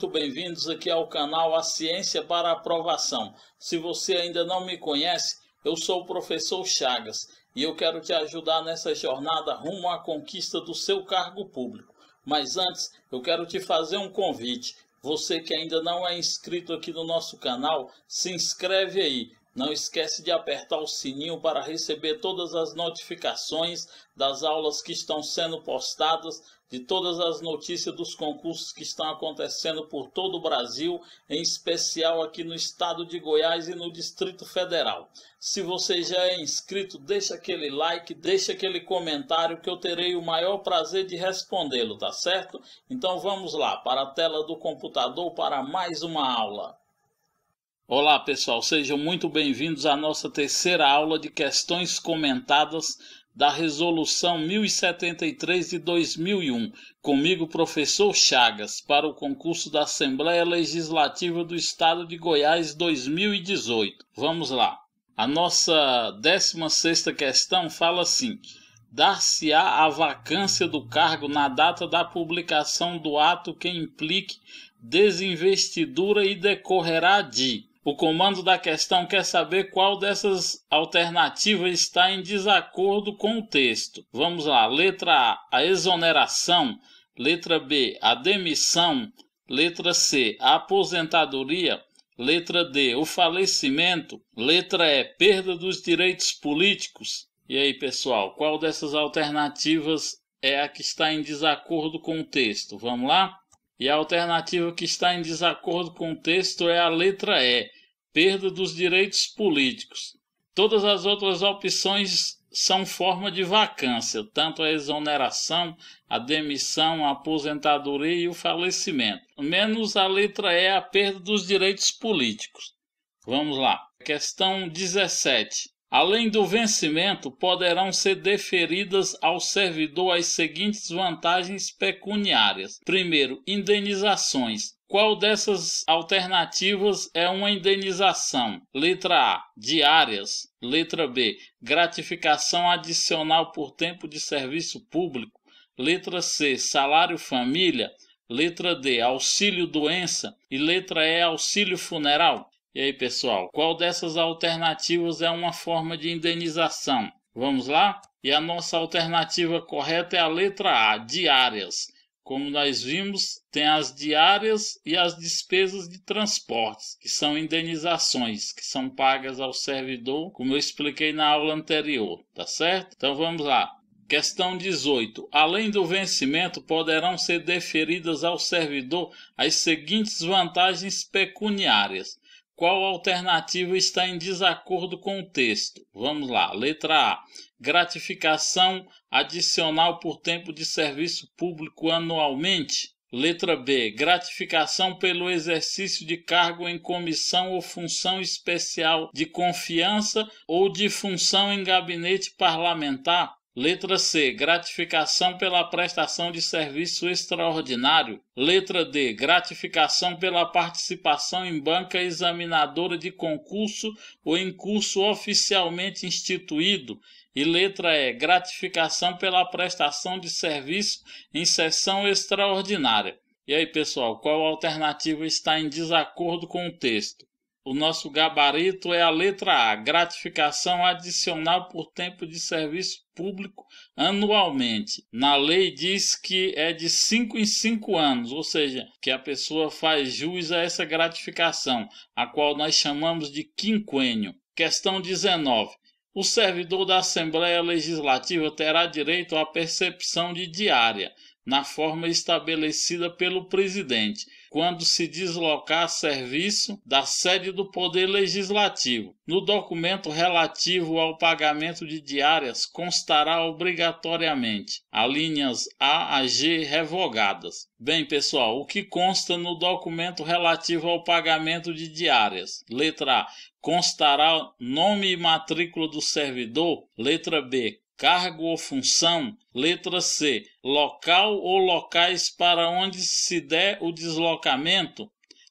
muito bem-vindos aqui ao canal A Ciência para a Aprovação. Se você ainda não me conhece, eu sou o professor Chagas e eu quero te ajudar nessa jornada rumo à conquista do seu cargo público. Mas antes, eu quero te fazer um convite. Você que ainda não é inscrito aqui no nosso canal, se inscreve aí não esquece de apertar o sininho para receber todas as notificações das aulas que estão sendo postadas, de todas as notícias dos concursos que estão acontecendo por todo o Brasil, em especial aqui no estado de Goiás e no Distrito Federal. Se você já é inscrito, deixa aquele like, deixa aquele comentário que eu terei o maior prazer de respondê-lo, tá certo? Então vamos lá para a tela do computador para mais uma aula. Olá, pessoal, sejam muito bem-vindos à nossa terceira aula de questões comentadas da Resolução 1073 de 2001. Comigo, professor Chagas, para o concurso da Assembleia Legislativa do Estado de Goiás 2018. Vamos lá. A nossa 16ª questão fala assim: dar-se-á a vacância do cargo na data da publicação do ato que implique desinvestidura e decorrerá de o comando da questão quer saber qual dessas alternativas está em desacordo com o texto. Vamos lá: letra A, a exoneração, letra B, a demissão, letra C, a aposentadoria, letra D, o falecimento, letra E, perda dos direitos políticos. E aí, pessoal, qual dessas alternativas é a que está em desacordo com o texto? Vamos lá? E a alternativa que está em desacordo com o texto é a letra E, perda dos direitos políticos. Todas as outras opções são forma de vacância, tanto a exoneração, a demissão, a aposentadoria e o falecimento, menos a letra E, a perda dos direitos políticos. Vamos lá. Questão 17. Além do vencimento, poderão ser deferidas ao servidor as seguintes vantagens pecuniárias: primeiro, indenizações. Qual dessas alternativas é uma indenização? Letra A, diárias. Letra B, gratificação adicional por tempo de serviço público. Letra C, salário família. Letra D, auxílio doença. E letra E, auxílio funeral. E aí, pessoal, qual dessas alternativas é uma forma de indenização? Vamos lá? E a nossa alternativa correta é a letra A, diárias. Como nós vimos, tem as diárias e as despesas de transportes, que são indenizações, que são pagas ao servidor, como eu expliquei na aula anterior, tá certo? Então vamos lá. Questão 18. Além do vencimento, poderão ser deferidas ao servidor as seguintes vantagens pecuniárias: qual alternativa está em desacordo com o texto? Vamos lá. Letra A. Gratificação adicional por tempo de serviço público anualmente. Letra B. Gratificação pelo exercício de cargo em comissão ou função especial de confiança ou de função em gabinete parlamentar. Letra C. Gratificação pela prestação de serviço extraordinário. Letra D. Gratificação pela participação em banca examinadora de concurso ou em curso oficialmente instituído. E letra E. Gratificação pela prestação de serviço em sessão extraordinária. E aí, pessoal, qual alternativa está em desacordo com o texto? O nosso gabarito é a letra A, gratificação adicional por tempo de serviço público anualmente. Na lei diz que é de 5 em 5 anos, ou seja, que a pessoa faz jus a essa gratificação, a qual nós chamamos de quinquênio. Questão 19. O servidor da Assembleia Legislativa terá direito à percepção de diária na forma estabelecida pelo presidente, quando se deslocar a serviço da sede do Poder Legislativo. No documento relativo ao pagamento de diárias constará obrigatoriamente as linhas A a G revogadas. Bem, pessoal, o que consta no documento relativo ao pagamento de diárias? Letra A. Constará nome e matrícula do servidor. Letra B cargo ou função. Letra C. Local ou locais para onde se der o deslocamento.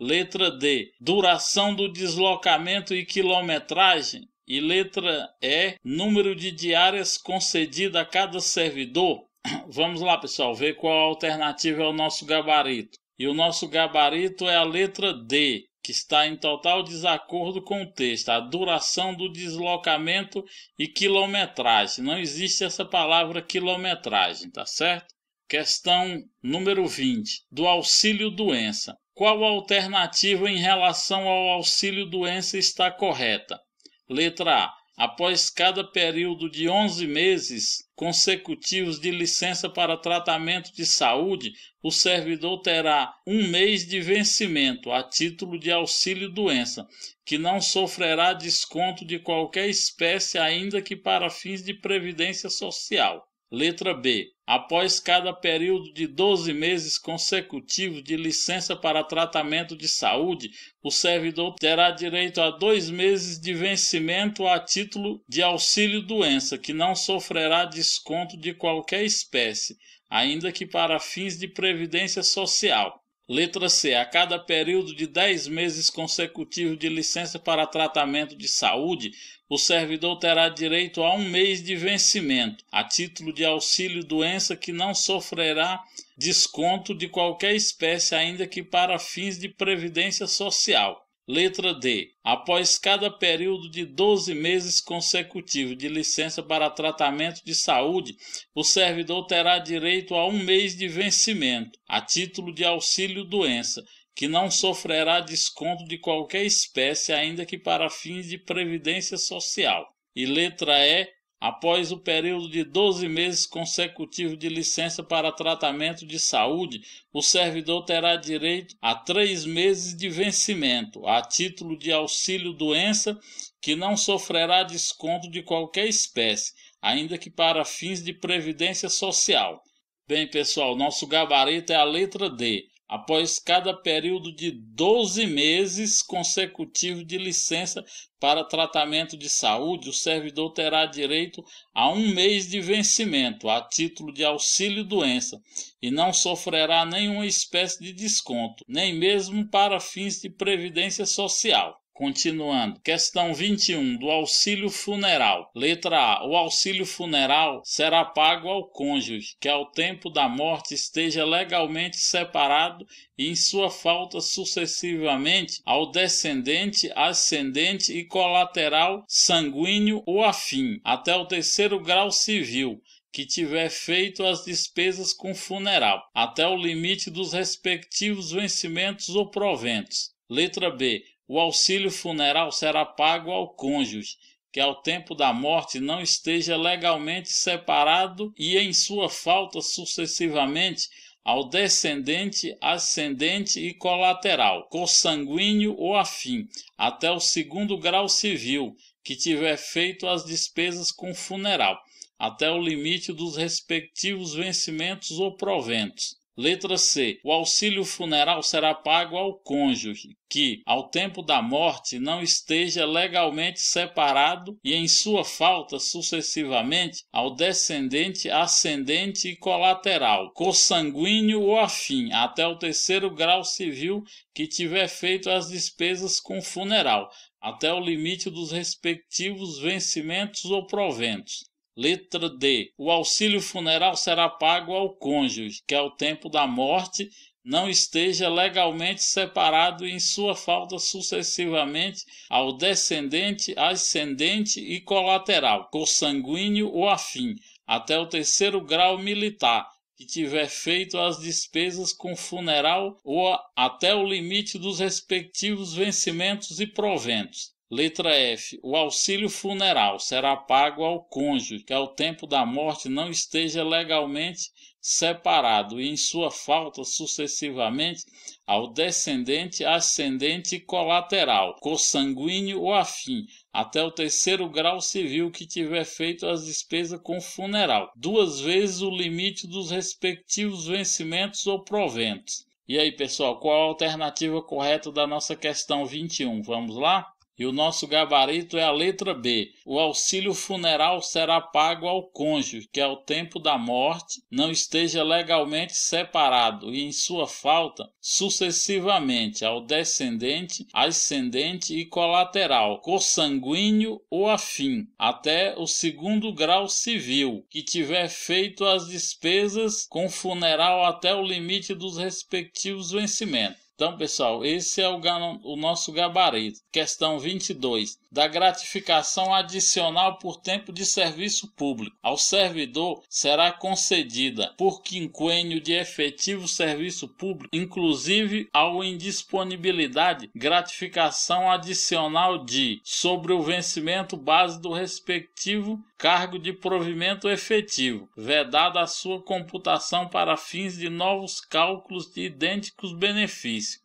Letra D. Duração do deslocamento e quilometragem. E letra E. Número de diárias concedida a cada servidor. Vamos lá, pessoal, ver qual a alternativa é o nosso gabarito. E o nosso gabarito é a letra D que está em total desacordo com o texto, a duração do deslocamento e quilometragem. Não existe essa palavra quilometragem, tá certo? Questão número 20, do auxílio doença. Qual alternativa em relação ao auxílio doença está correta? Letra A após cada período de 11 meses consecutivos de licença para tratamento de saúde, o servidor terá um mês de vencimento a título de auxílio-doença, que não sofrerá desconto de qualquer espécie, ainda que para fins de previdência social. Letra B. Após cada período de 12 meses consecutivos de licença para tratamento de saúde, o servidor terá direito a dois meses de vencimento a título de auxílio-doença, que não sofrerá desconto de qualquer espécie, ainda que para fins de previdência social. Letra C. A cada período de 10 meses consecutivos de licença para tratamento de saúde, o servidor terá direito a um mês de vencimento, a título de auxílio doença que não sofrerá desconto de qualquer espécie, ainda que para fins de previdência social. Letra D. Após cada período de 12 meses consecutivos de licença para tratamento de saúde, o servidor terá direito a um mês de vencimento, a título de auxílio-doença, que não sofrerá desconto de qualquer espécie, ainda que para fins de previdência social. E letra E após o período de 12 meses consecutivo de licença para tratamento de saúde, o servidor terá direito a três meses de vencimento, a título de auxílio-doença, que não sofrerá desconto de qualquer espécie, ainda que para fins de previdência social. Bem, pessoal, nosso gabarito é a letra D após cada período de 12 meses consecutivo de licença para tratamento de saúde, o servidor terá direito a um mês de vencimento a título de auxílio-doença e não sofrerá nenhuma espécie de desconto, nem mesmo para fins de previdência social. Continuando, questão 21 do auxílio funeral. Letra A. O auxílio funeral será pago ao cônjuge que ao tempo da morte esteja legalmente separado e em sua falta sucessivamente ao descendente, ascendente e colateral sanguíneo ou afim, até o terceiro grau civil, que tiver feito as despesas com funeral, até o limite dos respectivos vencimentos ou proventos. Letra B. O auxílio funeral será pago ao cônjuge que ao tempo da morte não esteja legalmente separado e em sua falta sucessivamente ao descendente, ascendente e colateral, consanguíneo ou afim, até o segundo grau civil, que tiver feito as despesas com funeral, até o limite dos respectivos vencimentos ou proventos. Letra C. O auxílio funeral será pago ao cônjuge que, ao tempo da morte, não esteja legalmente separado e, em sua falta, sucessivamente, ao descendente, ascendente e colateral, consanguíneo ou afim, até o terceiro grau civil que tiver feito as despesas com funeral, até o limite dos respectivos vencimentos ou proventos. Letra D. O auxílio funeral será pago ao cônjuge, que ao tempo da morte não esteja legalmente separado em sua falta sucessivamente ao descendente, ascendente e colateral, consanguíneo ou afim, até o terceiro grau militar, que tiver feito as despesas com funeral ou até o limite dos respectivos vencimentos e proventos. Letra F. O auxílio funeral será pago ao cônjuge que, ao tempo da morte, não esteja legalmente separado e, em sua falta, sucessivamente, ao descendente, ascendente e colateral, consanguíneo ou afim, até o terceiro grau civil que tiver feito as despesas com funeral, duas vezes o limite dos respectivos vencimentos ou proventos. E aí, pessoal, qual a alternativa correta da nossa questão 21? Vamos lá? E o nosso gabarito é a letra B. O auxílio funeral será pago ao cônjuge que, ao tempo da morte, não esteja legalmente separado e, em sua falta, sucessivamente ao descendente, ascendente e colateral, consanguíneo ou afim, até o segundo grau civil, que tiver feito as despesas com funeral até o limite dos respectivos vencimentos. Então, pessoal, esse é o, o, nosso gabarito. Questão 22. Da gratificação adicional por tempo de serviço público. Ao servidor será concedida por quinquênio de efetivo serviço público, inclusive ao indisponibilidade, gratificação adicional de sobre o vencimento base do respectivo cargo de provimento efetivo, vedada a sua computação para fins de novos cálculos de idênticos benefícios.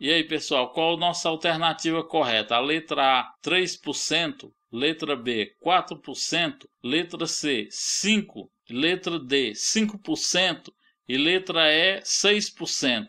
E aí, pessoal, qual a nossa alternativa correta? A letra A, 3%, letra B, 4%, letra C, 5%, letra D, 5% e letra E, 6%.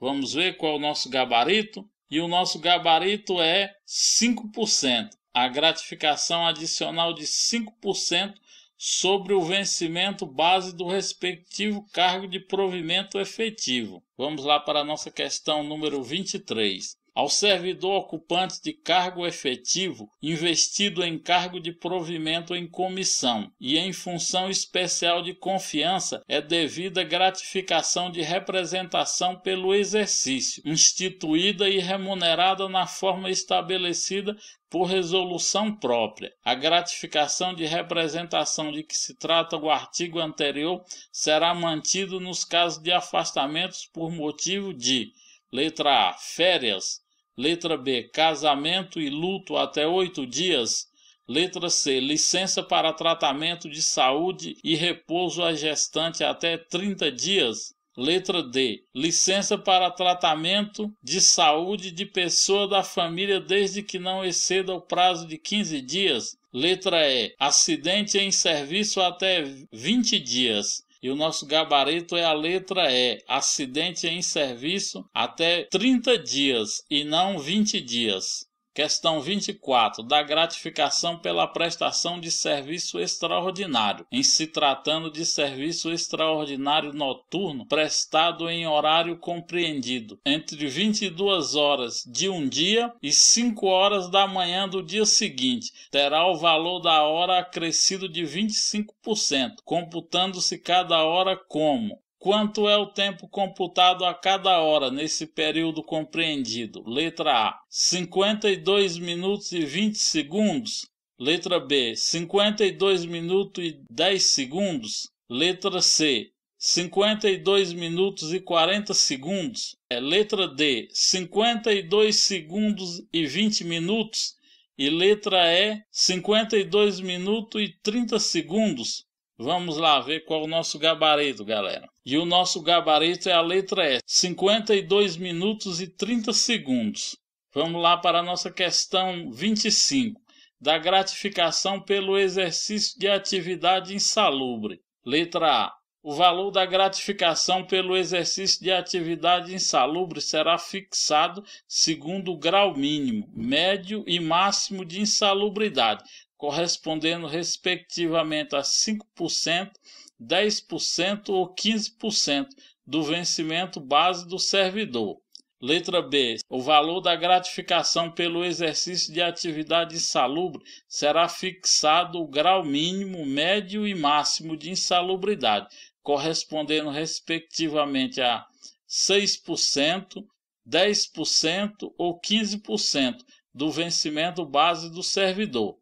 Vamos ver qual é o nosso gabarito? E o nosso gabarito é 5% a gratificação adicional de 5% sobre o vencimento base do respectivo cargo de provimento efetivo. Vamos lá para a nossa questão número 23 ao servidor ocupante de cargo efetivo investido em cargo de provimento em comissão e em função especial de confiança é devida gratificação de representação pelo exercício, instituída e remunerada na forma estabelecida por resolução própria. A gratificação de representação de que se trata o artigo anterior será mantido nos casos de afastamentos por motivo de letra A, férias, Letra B. Casamento e luto até oito dias. Letra C. Licença para tratamento de saúde e repouso à gestante até 30 dias. Letra D. Licença para tratamento de saúde de pessoa da família desde que não exceda o prazo de 15 dias. Letra E. Acidente em serviço até 20 dias. E o nosso gabarito é a letra E, acidente em serviço até 30 dias e não 20 dias. Questão 24. Da gratificação pela prestação de serviço extraordinário. Em se tratando de serviço extraordinário noturno prestado em horário compreendido entre 22 horas de um dia e 5 horas da manhã do dia seguinte, terá o valor da hora acrescido de 25%, computando-se cada hora como Quanto é o tempo computado a cada hora nesse período compreendido? Letra A: 52 minutos e 20 segundos. Letra B: 52 minutos e 10 segundos. Letra C: 52 minutos e 40 segundos. É, letra D: 52 segundos e 20 minutos. E letra E: 52 minutos e 30 segundos. Vamos lá ver qual é o nosso gabarito, galera. E o nosso gabarito é a letra S, 52 minutos e 30 segundos. Vamos lá para a nossa questão 25, da gratificação pelo exercício de atividade insalubre. Letra A. O valor da gratificação pelo exercício de atividade insalubre será fixado segundo o grau mínimo, médio e máximo de insalubridade, correspondendo respectivamente a 5%, 10% ou 15% do vencimento base do servidor. Letra B. O valor da gratificação pelo exercício de atividade insalubre será fixado o grau mínimo, médio e máximo de insalubridade, correspondendo respectivamente a 6%, 10% ou 15% do vencimento base do servidor.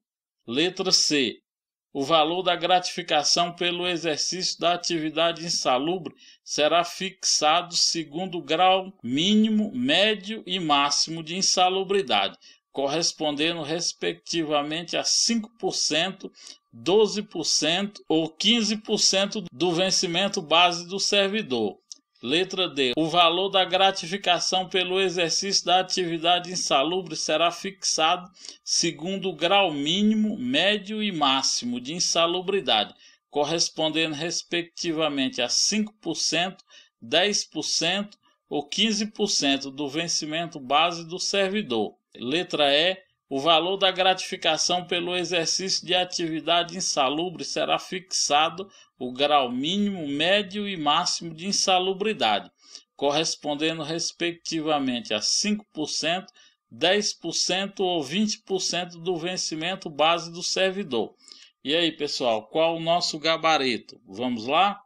Letra C. O valor da gratificação pelo exercício da atividade insalubre será fixado segundo o grau mínimo, médio e máximo de insalubridade, correspondendo respectivamente a 5%, 12% ou 15% do vencimento base do servidor. Letra D. O valor da gratificação pelo exercício da atividade insalubre será fixado segundo o grau mínimo, médio e máximo de insalubridade, correspondendo respectivamente a 5%, 10% ou 15% do vencimento base do servidor. Letra E. O valor da gratificação pelo exercício de atividade insalubre será fixado o grau mínimo, médio e máximo de insalubridade, correspondendo respectivamente a 5%, 10% ou 20% do vencimento base do servidor. E aí, pessoal, qual o nosso gabarito? Vamos lá?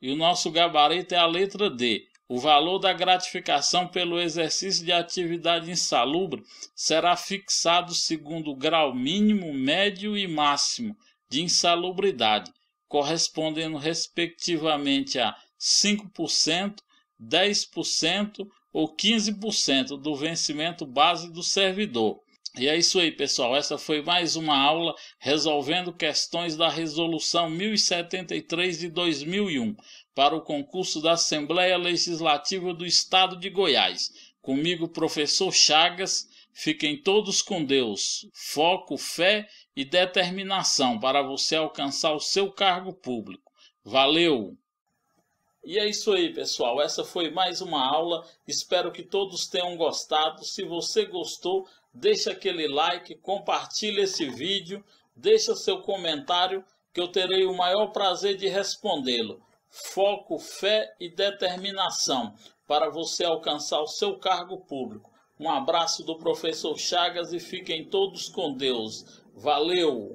E o nosso gabarito é a letra D o valor da gratificação pelo exercício de atividade insalubre será fixado segundo o grau mínimo, médio e máximo de insalubridade, correspondendo respectivamente a 5%, 10% ou 15% do vencimento base do servidor. E é isso aí, pessoal. Essa foi mais uma aula resolvendo questões da Resolução 1073 de 2001 para o concurso da Assembleia Legislativa do Estado de Goiás. Comigo, professor Chagas. Fiquem todos com Deus. Foco, fé e determinação para você alcançar o seu cargo público. Valeu! E é isso aí, pessoal. Essa foi mais uma aula. Espero que todos tenham gostado. Se você gostou, deixa aquele like, compartilha esse vídeo, deixa seu comentário que eu terei o maior prazer de respondê-lo foco, fé e determinação para você alcançar o seu cargo público. Um abraço do professor Chagas e fiquem todos com Deus. Valeu!